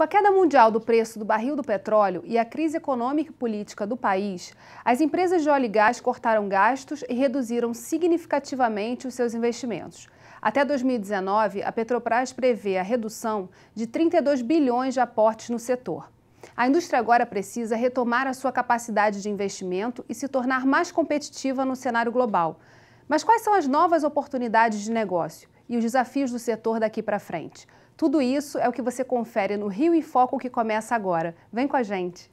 Com a queda mundial do preço do barril do petróleo e a crise econômica e política do país, as empresas de óleo e gás cortaram gastos e reduziram significativamente os seus investimentos. Até 2019, a Petrobras prevê a redução de 32 bilhões de aportes no setor. A indústria agora precisa retomar a sua capacidade de investimento e se tornar mais competitiva no cenário global. Mas quais são as novas oportunidades de negócio e os desafios do setor daqui para frente? Tudo isso é o que você confere no Rio em Foco que começa agora. Vem com a gente!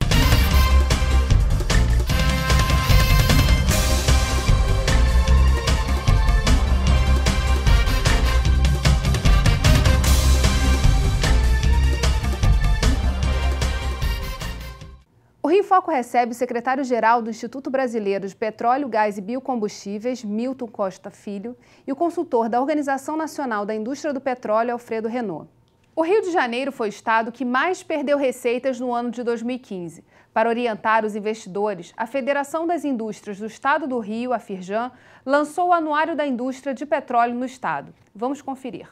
O Rio Foco recebe o secretário-geral do Instituto Brasileiro de Petróleo, Gás e Biocombustíveis, Milton Costa Filho, e o consultor da Organização Nacional da Indústria do Petróleo, Alfredo Renault. O Rio de Janeiro foi o estado que mais perdeu receitas no ano de 2015. Para orientar os investidores, a Federação das Indústrias do Estado do Rio, a Firjan, lançou o Anuário da Indústria de Petróleo no Estado. Vamos conferir.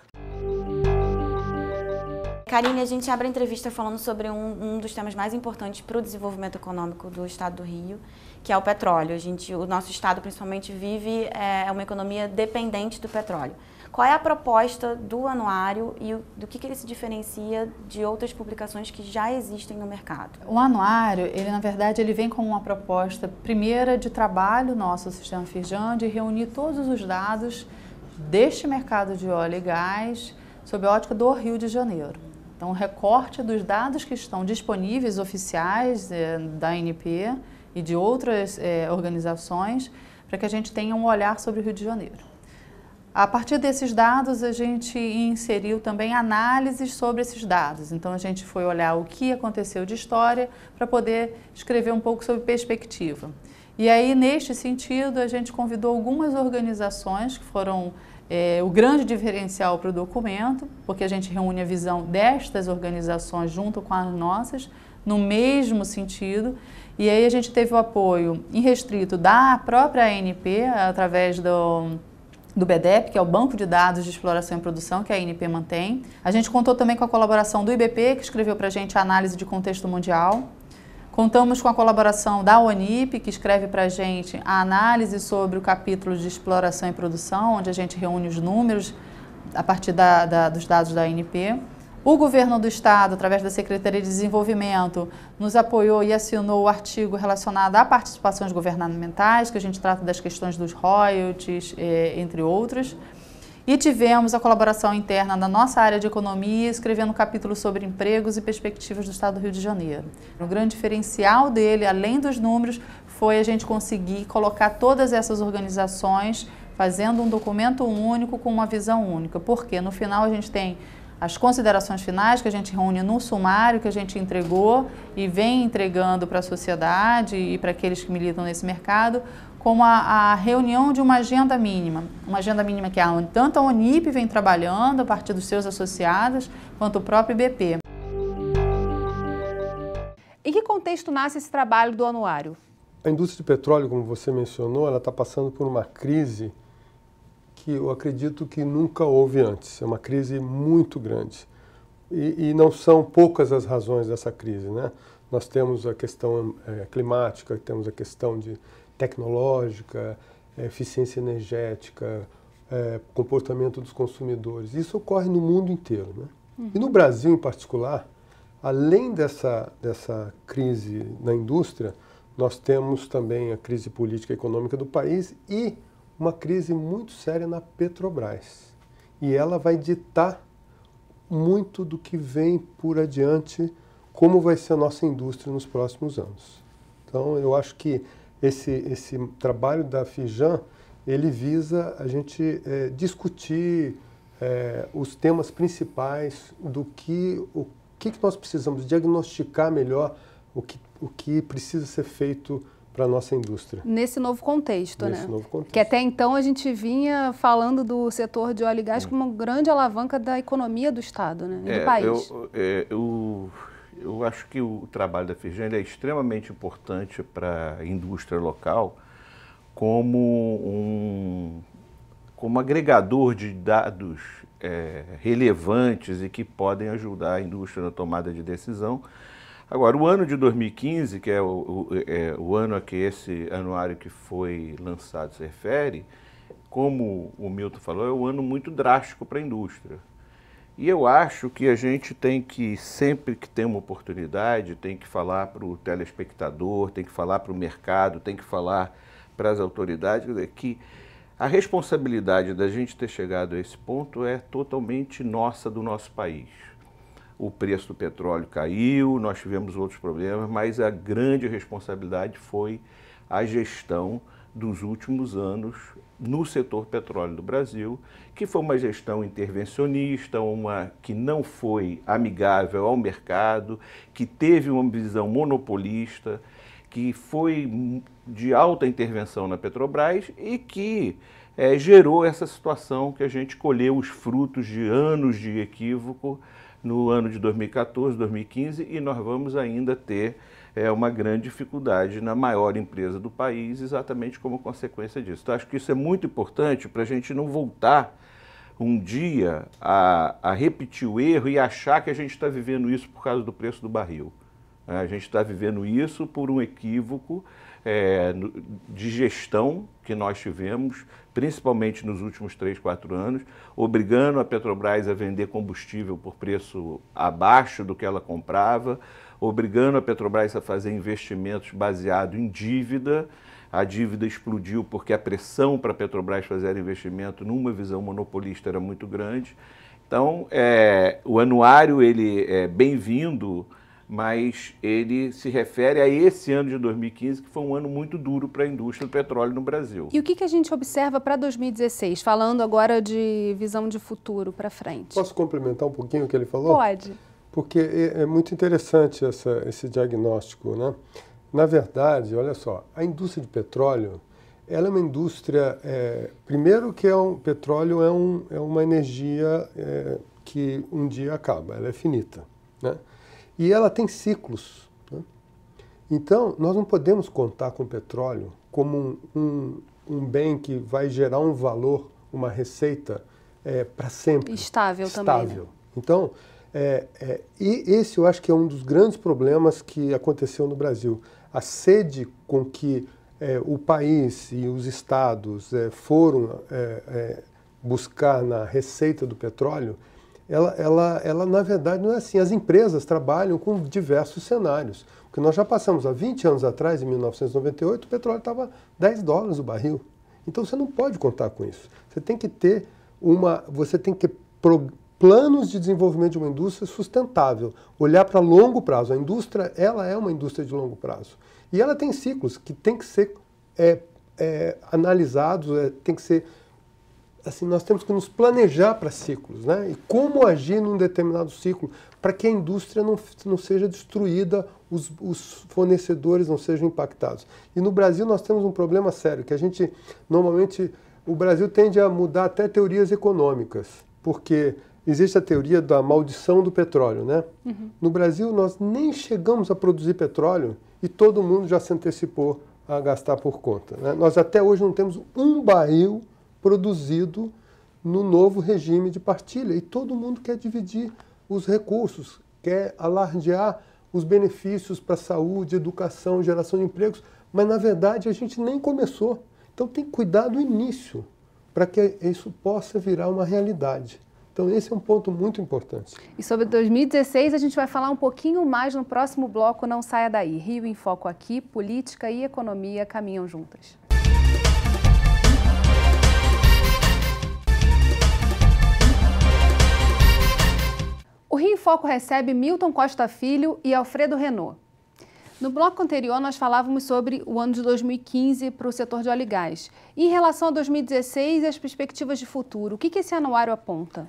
Karine, a gente abre a entrevista falando sobre um, um dos temas mais importantes para o desenvolvimento econômico do estado do Rio, que é o petróleo. A gente, o nosso estado, principalmente, vive é, é uma economia dependente do petróleo qual é a proposta do anuário e do que, que ele se diferencia de outras publicações que já existem no mercado? O anuário, ele na verdade, ele vem com uma proposta primeira de trabalho nosso, sistema Firjan, de reunir todos os dados deste mercado de óleo e gás sob a ótica do Rio de Janeiro. Então, o recorte dos dados que estão disponíveis, oficiais é, da ANP e de outras é, organizações, para que a gente tenha um olhar sobre o Rio de Janeiro. A partir desses dados, a gente inseriu também análises sobre esses dados. Então, a gente foi olhar o que aconteceu de história para poder escrever um pouco sobre perspectiva. E aí, neste sentido, a gente convidou algumas organizações que foram é, o grande diferencial para o documento, porque a gente reúne a visão destas organizações junto com as nossas, no mesmo sentido. E aí, a gente teve o apoio restrito, da própria ANP, através do do BDEP, que é o Banco de Dados de Exploração e Produção, que a INP mantém. A gente contou também com a colaboração do IBP, que escreveu para a gente a análise de contexto mundial. Contamos com a colaboração da ONIP, que escreve para a gente a análise sobre o capítulo de exploração e produção, onde a gente reúne os números a partir da, da, dos dados da ANP. O governo do estado, através da Secretaria de Desenvolvimento, nos apoiou e assinou o artigo relacionado a participações governamentais, que a gente trata das questões dos royalties, eh, entre outros. E tivemos a colaboração interna da nossa área de economia, escrevendo um capítulo sobre empregos e perspectivas do Estado do Rio de Janeiro. O grande diferencial dele, além dos números, foi a gente conseguir colocar todas essas organizações fazendo um documento único com uma visão única, porque no final a gente tem as considerações finais que a gente reúne no sumário que a gente entregou e vem entregando para a sociedade e para aqueles que militam nesse mercado, como a, a, reunião de uma agenda mínima. Uma agenda mínima que a, tanto a Onip vem trabalhando a partir dos seus associados, quanto o próprio BP. Em que contexto nasce esse trabalho do anuário? A indústria de petróleo, como você mencionou, ela está passando por uma crise que eu acredito que nunca houve antes. É uma crise muito grande. E, e não são poucas as razões dessa crise, né? Nós temos a questão é, climática, temos a questão de tecnológica, é, eficiência energética, é, comportamento dos consumidores. Isso ocorre no mundo inteiro, né? Uhum. E no Brasil em particular, além dessa dessa crise na indústria, nós temos também a crise política e econômica do país e uma crise muito séria na Petrobras. E ela vai ditar muito do que vem por adiante, como vai ser a nossa indústria nos próximos anos. Então, eu acho que esse, esse trabalho da Fijan, ele visa a gente é, discutir é, os temas principais do que, o que, que nós precisamos diagnosticar melhor, o que, o que precisa ser feito para a nossa indústria. Nesse novo contexto, né? Nesse né? Novo contexto. Que até então a gente vinha falando do setor de óleo e gás é. como uma grande alavanca da economia do Estado, né? É, do país. Eu, é, eu, eu, acho que o trabalho da FIGEN é extremamente importante para a indústria local como um como agregador de dados é, relevantes e que podem ajudar a indústria na tomada de decisão Agora, o ano de 2015, que é o, o, é o, ano a que esse anuário que foi lançado se refere, como o Milton falou, é um ano muito drástico para a indústria. E eu acho que a gente tem que, sempre que tem uma oportunidade, tem que falar para o telespectador, tem que falar para o mercado, tem que falar para as autoridades, dizer, que a responsabilidade da gente ter chegado a esse ponto é totalmente nossa, do nosso país o preço do petróleo caiu, nós tivemos outros problemas, mas a grande responsabilidade foi a gestão dos últimos anos no setor petróleo do Brasil, que foi uma gestão intervencionista, uma que não foi amigável ao mercado, que teve uma visão monopolista, que foi de alta intervenção na Petrobras e que é, gerou essa situação que a gente colheu os frutos de anos de equívoco no ano de 2014, 2015 e nós vamos ainda ter é, uma grande dificuldade na maior empresa do país, exatamente como consequência disso. Então, acho que isso é muito importante para a gente não voltar um dia a, a, repetir o erro e achar que a gente está vivendo isso por causa do preço do barril. A gente está vivendo isso por um equívoco é, de gestão que nós tivemos principalmente nos últimos três, quatro anos, obrigando a Petrobras a vender combustível por preço abaixo do que ela comprava, obrigando a Petrobras a fazer investimentos baseados em dívida. A dívida explodiu porque a pressão para a Petrobras fazer investimento numa visão monopolista era muito grande. Então, é, o anuário ele é bem-vindo mas ele se refere a esse ano de 2015, que foi um ano muito duro para a indústria do petróleo no Brasil. E o que, que a gente observa para 2016, falando agora de visão de futuro para frente? Posso complementar um pouquinho o que ele falou? Pode. Porque é, é muito interessante essa, esse diagnóstico, né? Na verdade, olha só, a indústria de petróleo, ela é uma indústria, é, primeiro que é um, petróleo é, um, é uma energia é, que um dia acaba, ela é finita, né? E ela tem ciclos. Né? Então, nós não podemos contar com o petróleo como um, um, um bem que vai gerar um valor, uma receita é, para sempre. Estável, né? Estável. também. Estável. Né? Então, é, é, e esse eu acho que é um dos grandes problemas que aconteceu no Brasil. A sede com que é, o país e os estados é, foram é, é, buscar na receita do petróleo ela, ela, ela na verdade não é assim. As empresas trabalham com diversos cenários. Porque nós já passamos há 20 anos atrás, em 1998, o petróleo estava 10 dólares o barril. Então você não pode contar com isso. Você tem que ter uma. Você tem que planos de desenvolvimento de uma indústria sustentável, olhar para longo prazo. A indústria, ela é uma indústria de longo prazo. E ela tem ciclos que tem que ser é, é, analisados, é, tem que ser assim, nós temos que nos planejar para ciclos, né? E como agir num determinado ciclo para que a indústria não, não seja destruída, os, os fornecedores não sejam impactados. E no Brasil nós temos um problema sério, que a gente normalmente, o Brasil tende a mudar até teorias econômicas, porque existe a teoria da maldição do petróleo, né? Uhum. No Brasil nós nem chegamos a produzir petróleo e todo mundo já se antecipou a gastar por conta. Né? Nós até hoje não temos um barril produzido no novo regime de partilha. E todo mundo quer dividir os recursos, quer alardear os benefícios para saúde, educação, geração de empregos, mas na verdade a gente nem começou. Então tem que cuidar do início para que isso possa virar uma realidade. Então, esse é um ponto muito importante. E sobre 2016, a gente vai falar um pouquinho mais no próximo bloco. Não saia daí. Rio em Foco aqui, política e economia caminham juntas. Foco recebe Milton Costa Filho e Alfredo Renault. No bloco anterior, nós falávamos sobre o ano de 2015 para o setor de óleo e gás. Em relação a 2016 e as perspectivas de futuro, o que, que esse anuário aponta?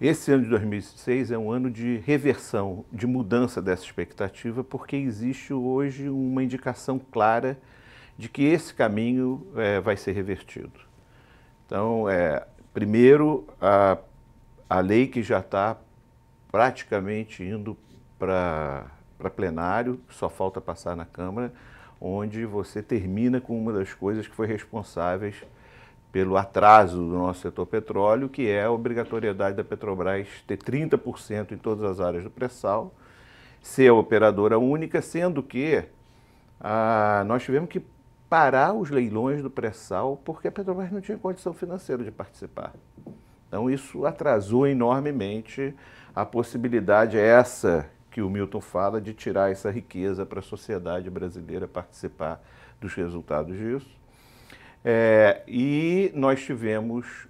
Esse ano de 2016 é um ano de reversão, de mudança dessa expectativa, porque existe hoje uma indicação clara de que esse caminho é, vai ser revertido. Então, é, primeiro, a, a lei que já está praticamente indo para plenário, só falta passar na Câmara, onde você termina com uma das coisas que foi responsáveis pelo atraso do nosso setor petróleo, que é a obrigatoriedade da Petrobras ter 30% em todas as áreas do pré-sal, ser a operadora única, sendo que ah, nós tivemos que parar os leilões do pré-sal porque a Petrobras não tinha condição financeira de participar. Então isso atrasou enormemente a possibilidade essa que o Milton fala de tirar essa riqueza para a sociedade brasileira participar dos resultados disso. É, e nós tivemos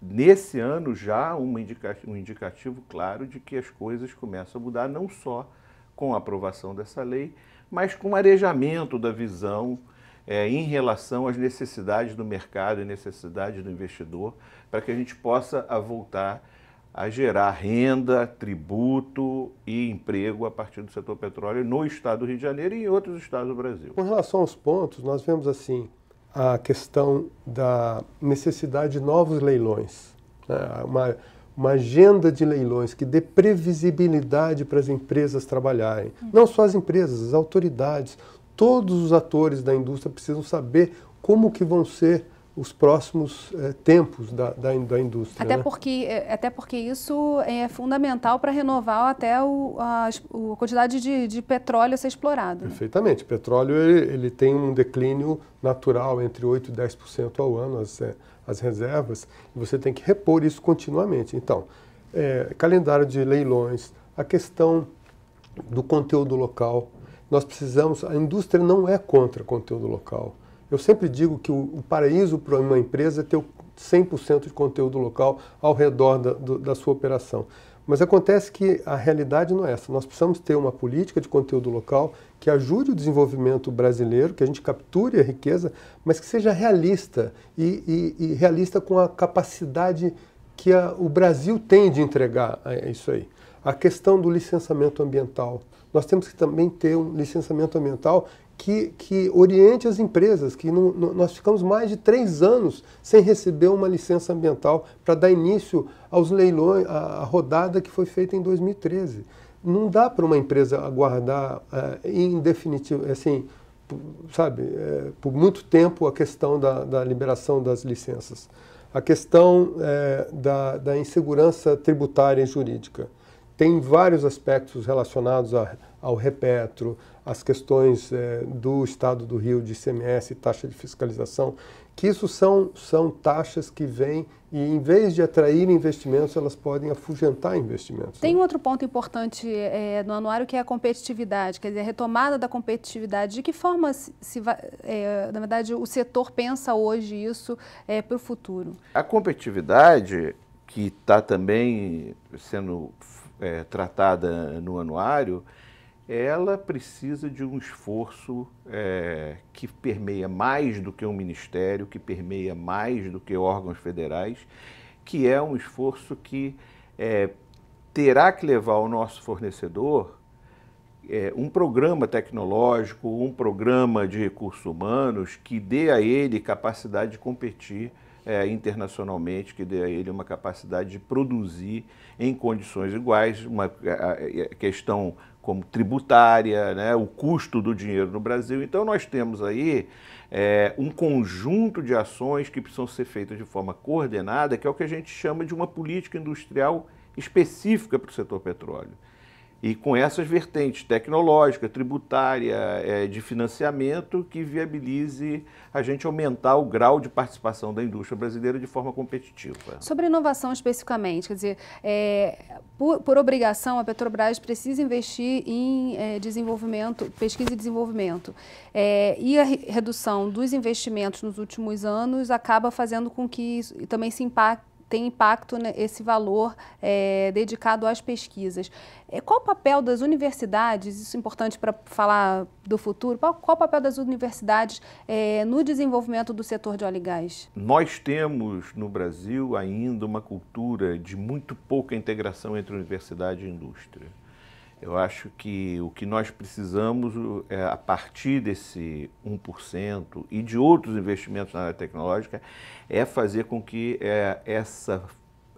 nesse ano já indica, um indicativo claro de que as coisas começam a mudar, não só com a aprovação dessa lei, mas com o arejamento da visão é, em relação às necessidades do mercado e necessidades do investidor, para que a gente possa a voltar a gerar renda, tributo e emprego a partir do setor petróleo no estado do Rio de Janeiro e em outros estados do Brasil. Com relação aos pontos, nós vemos assim a questão da necessidade de novos leilões, né? uma, uma agenda de leilões que dê previsibilidade para as empresas trabalharem. Uhum. Não só as empresas, as autoridades, todos os atores da indústria precisam saber como que vão ser os próximos eh, tempos da, da, da, indústria. Até, né? porque, eh, até porque isso eh, é fundamental para renovar até o, a, a quantidade de, de petróleo a ser explorado. Né? Perfeitamente. Né? Petróleo ele, ele, tem um declínio natural entre 8% e 10% ao ano, as, as reservas, e você tem que repor isso continuamente. Então, é, calendário de leilões, a questão do conteúdo local, nós precisamos, a indústria não é contra conteúdo local. Eu sempre digo que o, paraíso para uma empresa é ter 100% de conteúdo local ao redor da, do, da sua operação. Mas acontece que a realidade não é essa. Nós precisamos ter uma política de conteúdo local que ajude o desenvolvimento brasileiro, que a gente capture a riqueza, mas que seja realista e, e, e realista com a capacidade que a, o Brasil tem de entregar isso aí. A questão do licenciamento ambiental. Nós temos que também ter um licenciamento ambiental que, que oriente as empresas, que não, não, nós ficamos mais de três anos sem receber uma licença ambiental para dar início aos leilões, à, rodada que foi feita em 2013. Não dá para uma empresa aguardar uh, é, indefinitivo, é assim, sabe, é, por muito tempo a questão da, da liberação das licenças, a questão é, da, da insegurança tributária e jurídica tem vários aspectos relacionados a, ao repetro, as questões é, do Estado do Rio, de ICMS, taxa de fiscalização, que isso são, são taxas que vêm e, em vez de atrair investimentos, elas podem afugentar investimentos. Tem né? um outro ponto importante é, no anuário que é a competitividade, quer dizer, a retomada da competitividade. De que forma, se, se é, na verdade, o setor pensa hoje isso é, para o futuro? A competitividade, que está também sendo é, tratada no anuário, ela precisa de um esforço é, que permeia mais do que um ministério, que permeia mais do que órgãos federais, que é um esforço que é, terá que levar o nosso fornecedor é, um programa tecnológico, um programa de recursos humanos que dê a ele capacidade de competir é, internacionalmente, que dê a ele uma capacidade de produzir em condições iguais, uma é, é, é, questão como tributária, né, o custo do dinheiro no Brasil. Então, nós temos aí é, um conjunto de ações que precisam ser feitas de forma coordenada, que é o que a gente chama de uma política industrial específica para o setor petróleo e com essas vertentes tecnológica, tributária, é, de financiamento, que viabilize a gente aumentar o grau de participação da indústria brasileira de forma competitiva. Sobre inovação especificamente, quer dizer, é, por, por, obrigação, a Petrobras precisa investir em é, desenvolvimento, pesquisa e desenvolvimento. É, e a redução dos investimentos nos últimos anos acaba fazendo com que também se impacte tem impacto esse valor é, dedicado às pesquisas. É, qual o papel das universidades, isso é importante para falar do futuro, qual, qual o papel das universidades é, no desenvolvimento do setor de óleo e gás? Nós temos no Brasil ainda uma cultura de muito pouca integração entre universidade e indústria. Eu acho que o que nós precisamos, é, a partir desse 1% e de outros investimentos na área tecnológica, é fazer com que é, essa,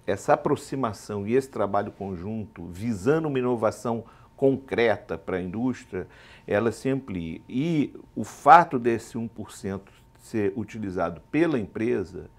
essa aproximação e esse trabalho conjunto, visando uma inovação concreta para a indústria, ela se amplie. E o fato desse 1% ser utilizado pela empresa,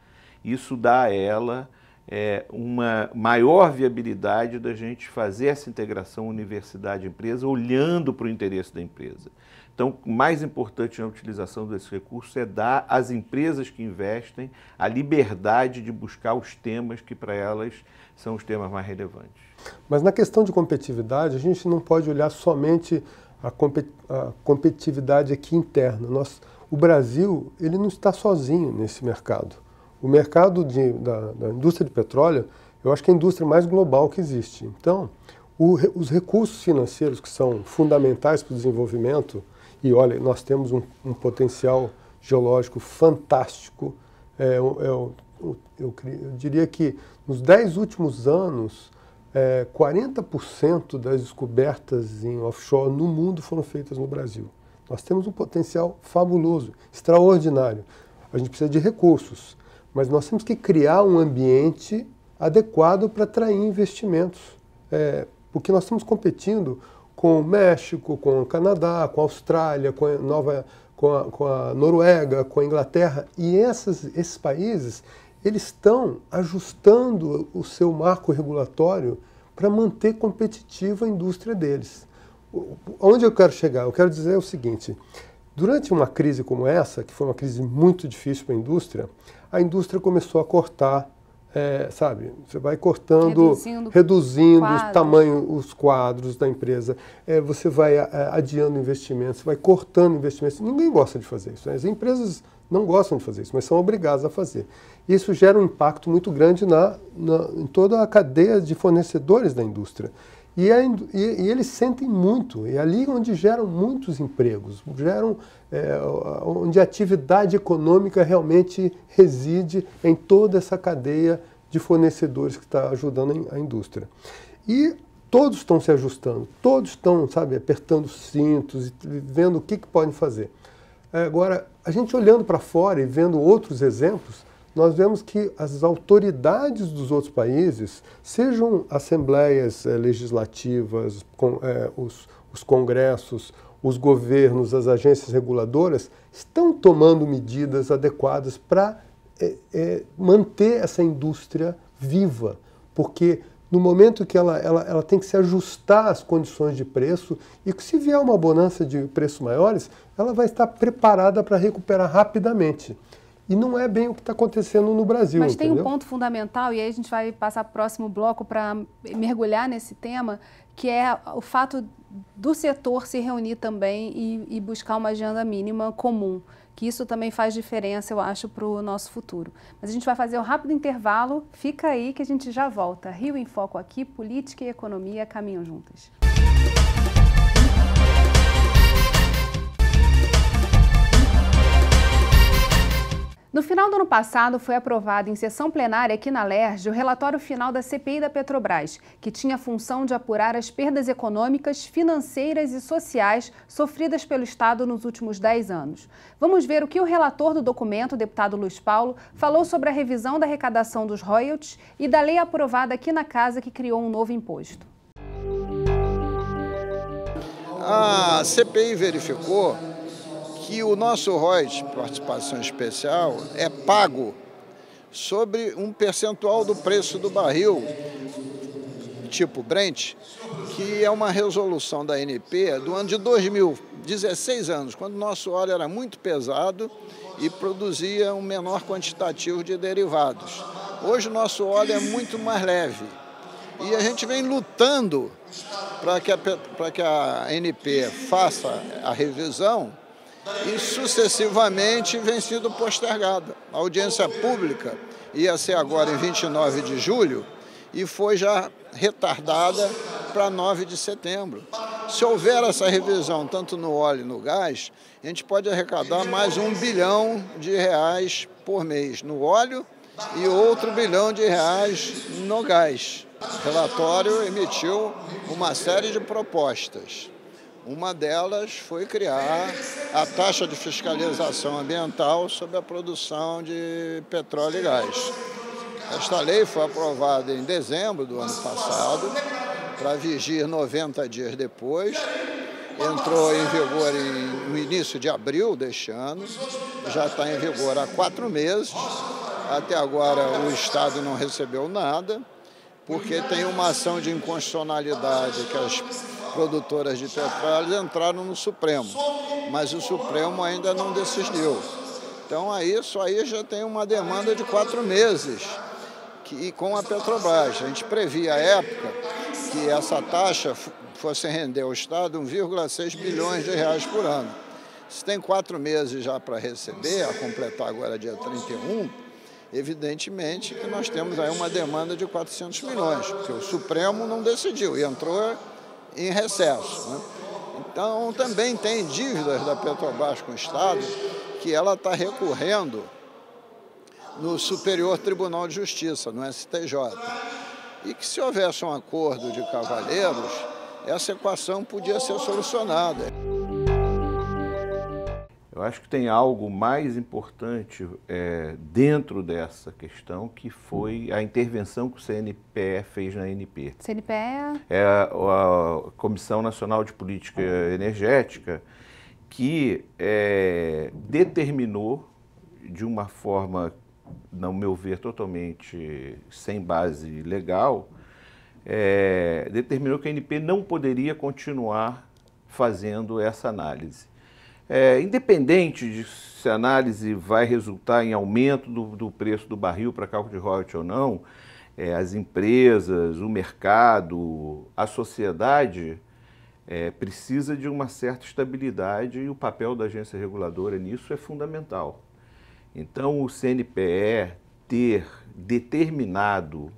isso dá a ela é, uma maior viabilidade da gente fazer essa integração universidade-empresa olhando para o interesse da empresa. Então, o mais importante na utilização desse recurso é dar às empresas que investem a liberdade de buscar os temas que para elas são os temas mais relevantes. Mas na questão de competitividade, a gente não pode olhar somente a, compet a competitividade aqui interna. Nós, o Brasil ele não está sozinho nesse mercado. O mercado de, da, da, indústria de petróleo, eu acho que é a indústria mais global que existe. Então, o, os recursos financeiros que são fundamentais para o desenvolvimento, e olha, nós temos um, um potencial geológico fantástico. É, é, é eu, eu, eu, eu, diria que nos dez últimos anos, é, 40% das descobertas em offshore no mundo foram feitas no Brasil. Nós temos um potencial fabuloso, extraordinário. A gente precisa de recursos. Mas nós temos que criar um ambiente adequado para atrair investimentos, é, porque nós estamos competindo com o México, com o Canadá, com a Austrália, com a, Nova, com a, com a Noruega, com a Inglaterra, e essas, esses países eles estão ajustando o seu marco regulatório para manter competitiva a indústria deles. Onde eu quero chegar? Eu quero dizer o seguinte: durante uma crise como essa, que foi uma crise muito difícil para a indústria, a indústria começou a cortar, é, sabe? Você vai cortando, reduzindo, reduzindo tamanho, os os quadros da empresa, é, você vai é, adiando investimentos, vai cortando investimentos. Ninguém gosta de fazer isso. Né? As empresas não gostam de fazer isso, mas são obrigadas a fazer. Isso gera um impacto muito grande na, na, em toda a cadeia de fornecedores da indústria. E, e, e, eles sentem muito, e é ali onde geram muitos empregos, geram é, onde a atividade econômica realmente reside em toda essa cadeia de fornecedores que está ajudando a indústria. E todos estão se ajustando, todos estão, sabe, apertando cintos e vendo o que, que podem fazer. Agora, a gente olhando para fora e vendo outros exemplos, nós vemos que as autoridades dos outros países, sejam assembleias eh, legislativas, com, eh, os, os congressos, os governos, as agências reguladoras, estão tomando medidas adequadas para eh, manter essa indústria viva, porque no momento que ela, ela, ela tem que se ajustar às condições de preço e que se vier uma bonança de preços maiores, ela vai estar preparada para recuperar rapidamente. E não é bem o que está acontecendo no Brasil. Mas entendeu? tem um ponto fundamental, e aí a gente vai passar para o próximo bloco para mergulhar nesse tema, que é o fato do setor se reunir também e, e buscar uma agenda mínima comum. Que isso também faz diferença, eu acho, para o nosso futuro. Mas a gente vai fazer um rápido intervalo, fica aí que a gente já volta. Rio em Foco aqui, política e economia caminham juntas. No final do ano passado, foi aprovado em sessão plenária aqui na LERJ o relatório final da CPI da Petrobras, que tinha a função de apurar as perdas econômicas, financeiras e sociais sofridas pelo Estado nos últimos 10 anos. Vamos ver o que o relator do documento, o deputado Luiz Paulo, falou sobre a revisão da arrecadação dos royalties e da lei aprovada aqui na Casa que criou um novo imposto. A CPI verificou que o nosso ROIS, participação especial, é pago sobre um percentual do preço do barril, tipo Brent, que é uma resolução da NP do ano de 2000, 16 anos, quando nosso óleo era muito pesado e produzia um menor quantitativo de derivados. Hoje o nosso óleo é muito mais leve. E a gente vem lutando para que, que a NP faça a revisão e sucessivamente vem sido postergada. A audiência pública ia ser agora em 29 de julho e foi já retardada para 9 de setembro. Se houver essa revisão, tanto no óleo e no gás, a gente pode arrecadar mais um bilhão de reais por mês no óleo e outro bilhão de reais no gás. O relatório emitiu uma série de propostas. Uma delas foi criar a taxa de fiscalização ambiental sobre a produção de petróleo e gás. Esta lei foi aprovada em dezembro do ano passado, para vigir 90 dias depois. Entrou em vigor em, no início de abril deste ano, já está em vigor há quatro meses. Até agora o Estado não recebeu nada, porque tem uma ação de inconstitucionalidade que as produtoras de petróleo entraram no Supremo, mas o Supremo ainda não decidiu. Então aí, isso aí já tem uma demanda de quatro meses que, com a Petrobras. A gente previa à época que essa taxa fosse render ao Estado 1,6 bilhões de reais por ano. Se tem quatro meses já para receber, a completar agora dia 31, evidentemente que nós temos aí uma demanda de 400 milhões, porque o Supremo não decidiu e entrou em recesso. Né? Então, também tem dívidas da Petrobras com o Estado que ela está recorrendo no Superior Tribunal de Justiça, no STJ. E que se houvesse um acordo de cavalheiros, essa equação podia ser solucionada. Eu acho que tem algo mais importante é, dentro dessa questão, que foi a intervenção que o CNPE fez na NP. CNPE? É, é a, a Comissão Nacional de Política Energética, que é, determinou de uma forma, no meu ver, totalmente sem base legal, é, determinou que a NP não poderia continuar fazendo essa análise. É, independente de se a análise vai resultar em aumento do, do preço do barril para cálculo de royalties ou não, é, as empresas, o mercado, a sociedade é, precisa de uma certa estabilidade e o papel da agência reguladora nisso é fundamental. Então, o CNPE ter determinado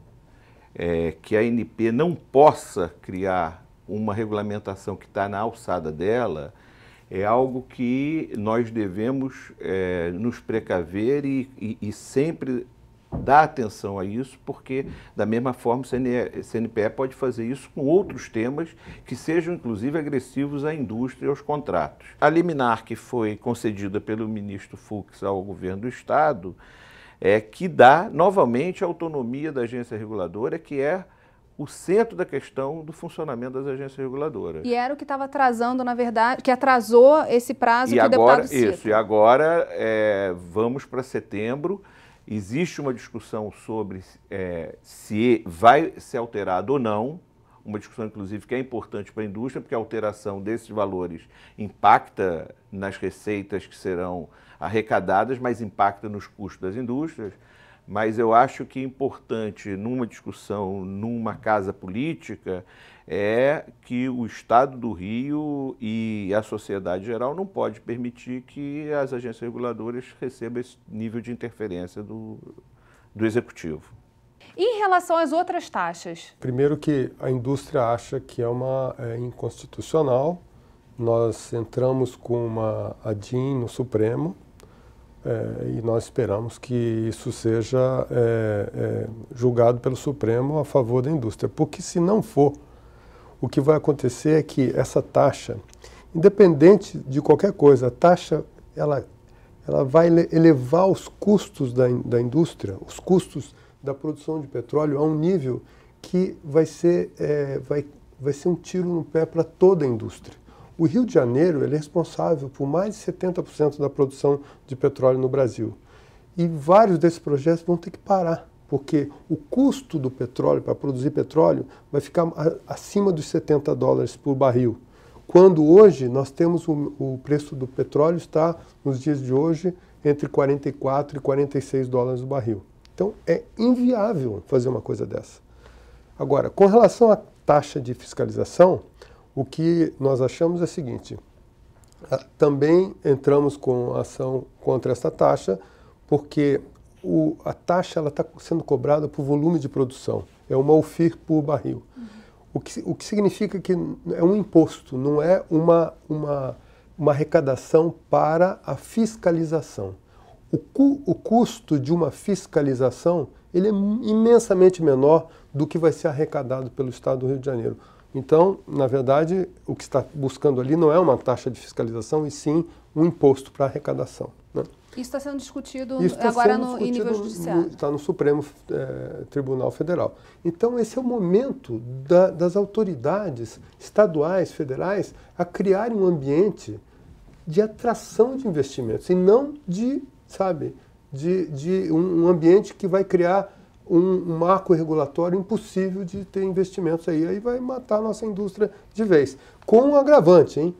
é, que a NP não possa criar uma regulamentação que está na alçada dela é algo que nós devemos é, nos precaver e, e, e, sempre dar atenção a isso, porque da mesma forma o CNPE pode fazer isso com outros temas que sejam inclusive agressivos à indústria e aos contratos. A liminar que foi concedida pelo ministro Fux ao governo do Estado é que dá novamente a autonomia da agência reguladora, que é o centro da questão do funcionamento das agências reguladoras. E era o que estava atrasando, na verdade, que atrasou esse prazo e que agora, o deputado Isso, e agora é, vamos para setembro, existe uma discussão sobre é, se vai ser alterado ou não, uma discussão, inclusive, que é importante para a indústria, porque a alteração desses valores impacta nas receitas que serão arrecadadas, mas impacta nos custos das indústrias. Mas eu acho que é importante numa discussão, numa casa política, é que o Estado do Rio e a sociedade geral não pode permitir que as agências reguladoras recebam esse nível de interferência do, do Executivo. E em relação às outras taxas? Primeiro que a indústria acha que é uma é inconstitucional. Nós entramos com uma adin no Supremo, é, e nós esperamos que isso seja é, é, julgado pelo Supremo a favor da indústria. Porque se não for, o que vai acontecer é que essa taxa, independente de qualquer coisa, a taxa ela, ela vai elevar os custos da, da indústria, os custos da produção de petróleo a um nível que vai ser, é, vai, vai ser um tiro no pé para toda a indústria. O Rio de Janeiro é responsável por mais de 70% da produção de petróleo no Brasil. E vários desses projetos vão ter que parar, porque o custo do petróleo para produzir petróleo vai ficar acima dos 70 dólares por barril. Quando hoje nós temos o preço do petróleo está nos dias de hoje entre 44 e 46 dólares o barril. Então é inviável fazer uma coisa dessa. Agora, com relação à taxa de fiscalização, o que nós achamos é o seguinte: também entramos com ação contra essa taxa, porque o, a taxa está sendo cobrada por volume de produção, é uma UFIR por barril. Uhum. O, que, o que significa que é um imposto, não é uma, uma, uma arrecadação para a fiscalização. O, cu, o custo de uma fiscalização ele é imensamente menor do que vai ser arrecadado pelo Estado do Rio de Janeiro. Então, na verdade, o que está buscando ali não é uma taxa de fiscalização, e sim um imposto para arrecadação. Né? Isso está sendo discutido Isso agora sendo no, discutido, em nível judiciário. Está no Supremo é, Tribunal Federal. Então, esse é o momento da, das autoridades estaduais, federais, a criarem um ambiente de atração de investimentos e não de, sabe, de, de um ambiente que vai criar um, marco regulatório impossível de ter investimentos aí. Aí vai matar a nossa indústria de vez. Com um agravante, hein?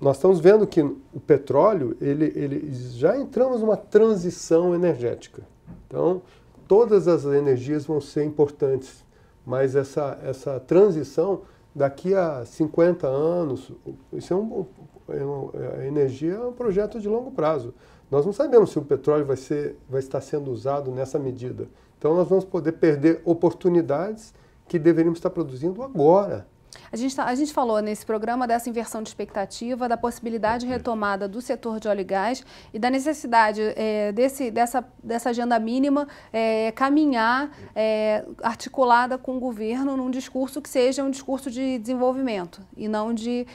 Nós estamos vendo que o petróleo, ele, ele já entramos numa transição energética. Então, todas as energias vão ser importantes, mas essa, essa transição, daqui a 50 anos, isso é um, é um, é, a energia é um projeto de longo prazo. Nós não sabemos se o petróleo vai, ser, vai estar sendo usado nessa medida. Então nós vamos poder perder oportunidades que deveríamos estar produzindo agora. A gente, tá, a gente falou nesse programa dessa inversão de expectativa, da possibilidade de retomada do setor de óleo e gás e da necessidade é, desse, dessa, dessa agenda mínima é, caminhar é, articulada com o governo num discurso que seja um discurso de desenvolvimento e não de,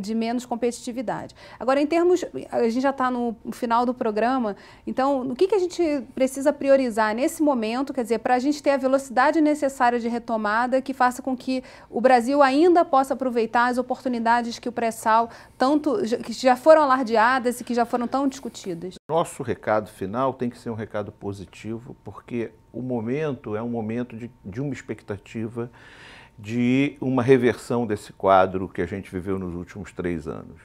de menos competitividade. Agora, em termos, a gente já está no final do programa, então o que, que a gente precisa priorizar nesse momento, quer dizer, para a gente ter a velocidade necessária de retomada que faça com que o Brasil Brasil ainda possa aproveitar as oportunidades que o pré-sal tanto que já foram alardeadas e que já foram tão discutidas. Nosso recado final tem que ser um recado positivo, porque o momento é um momento de, de uma expectativa de uma reversão desse quadro que a gente viveu nos últimos três anos.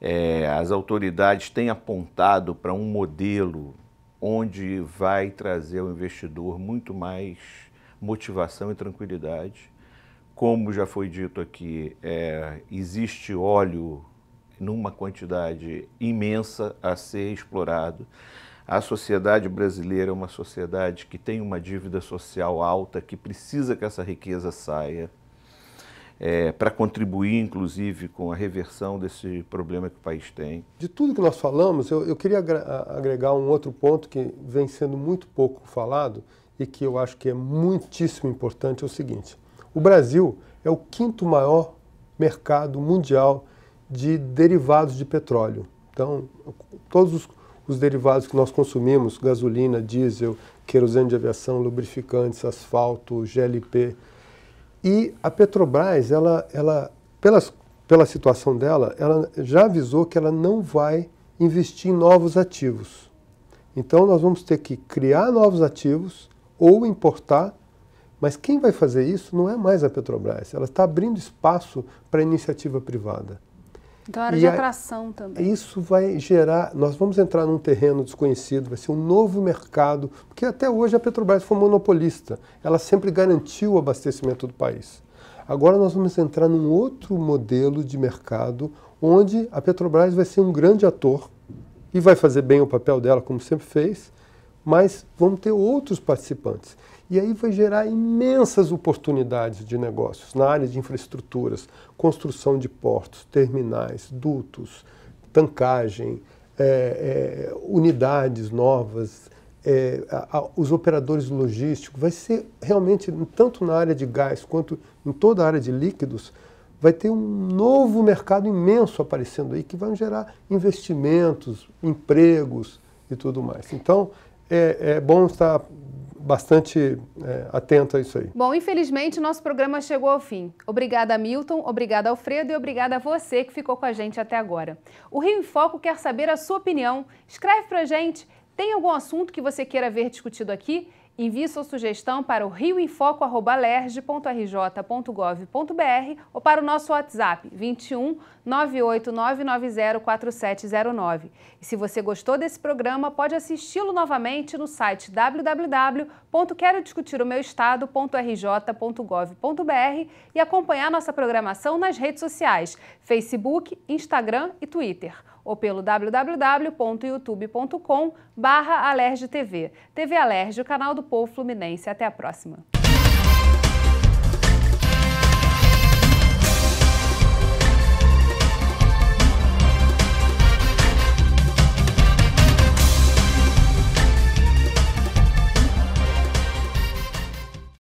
É, as autoridades têm apontado para um modelo onde vai trazer ao investidor muito mais motivação e tranquilidade como já foi dito aqui, é, existe óleo numa quantidade imensa a ser explorado. A sociedade brasileira é uma sociedade que tem uma dívida social alta, que precisa que essa riqueza saia, é, para contribuir, inclusive, com a reversão desse problema que o país tem. De tudo que nós falamos, eu, eu queria agregar um outro ponto que vem sendo muito pouco falado e que eu acho que é muitíssimo importante: é o seguinte. O Brasil é o quinto maior mercado mundial de derivados de petróleo. Então, todos os, os derivados que nós consumimos, gasolina, diesel, querosene de aviação, lubrificantes, asfalto, GLP. E a Petrobras, ela, ela pelas, pela situação dela, ela já avisou que ela não vai investir em novos ativos. Então, nós vamos ter que criar novos ativos ou importar mas quem vai fazer isso não é mais a Petrobras. Ela está abrindo espaço para iniciativa privada. Então, área é e de atração a, também. Isso vai gerar. Nós vamos entrar num terreno desconhecido, vai ser um novo mercado, porque até hoje a Petrobras foi monopolista. Ela sempre garantiu o abastecimento do país. Agora nós vamos entrar num outro modelo de mercado onde a Petrobras vai ser um grande ator e vai fazer bem o papel dela, como sempre fez, mas vão ter outros participantes. E aí vai gerar imensas oportunidades de negócios na área de infraestruturas, construção de portos, terminais, dutos, tancagem, é, é, unidades novas, é, a, a, os operadores logísticos. Vai ser realmente, tanto na área de gás quanto em toda a área de líquidos, vai ter um novo mercado imenso aparecendo aí que vai gerar investimentos, empregos e tudo mais. Então, é, é bom estar bastante é, atento a isso aí. Bom, infelizmente o nosso programa chegou ao fim. Obrigada, Milton, obrigada, Alfredo e obrigada a você que ficou com a gente até agora. O Rio em Foco quer saber a sua opinião. Escreve para gente. Tem algum assunto que você queira ver discutido aqui? Envie sua sugestão para o rioemfoco.lerj.rj.gov.br ou para o nosso WhatsApp 21 989904709. E se você gostou desse programa, pode assisti-lo novamente no site www.querodiscutiromeustado.rj.gov.br e acompanhar nossa programação nas redes sociais, Facebook, Instagram e Twitter ou pelo www.youtube.com barra TV. TV Alerj, o canal do povo fluminense. Até a próxima.